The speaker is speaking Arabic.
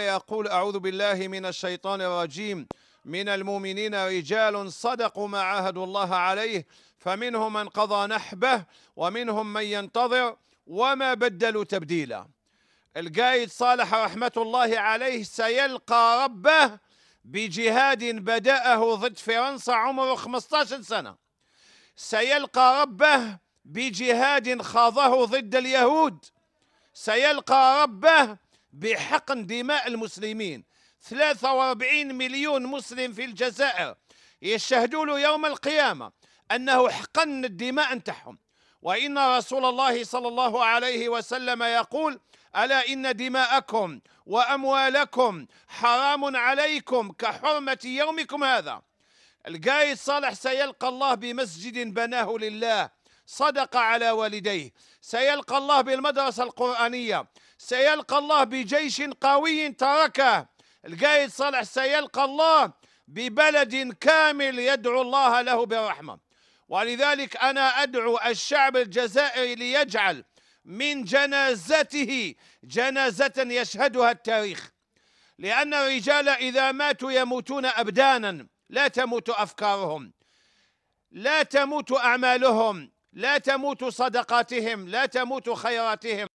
يقول أعوذ بالله من الشيطان الرجيم من المؤمنين رجال صدقوا ما عاهدوا الله عليه فمنهم من قضى نحبه ومنهم من ينتظر وما بدلوا تبديلا القايد صالح رحمة الله عليه سيلقى ربه بجهاد بدأه ضد فرنسا عمره 15 سنة سيلقى ربه بجهاد خاضه ضد اليهود سيلقى ربه بحقن دماء المسلمين 43 مليون مسلم في الجزائر يشهدوا له يوم القيامة أنه حقن الدماء نتاعهم وإن رسول الله صلى الله عليه وسلم يقول ألا إن دماءكم وأموالكم حرام عليكم كحرمة يومكم هذا القايد صالح سيلقى الله بمسجد بناه لله صدق على والديه سيلقى الله بالمدرسة القرآنية سيلقى الله بجيش قوي تركه القايد صالح سيلقى الله ببلد كامل يدعو الله له برحمه ولذلك انا ادعو الشعب الجزائري ليجعل من جنازته جنازه يشهدها التاريخ لان الرجال اذا ماتوا يموتون ابدانا لا تموت افكارهم لا تموت اعمالهم لا تموت صدقاتهم لا تموت خيراتهم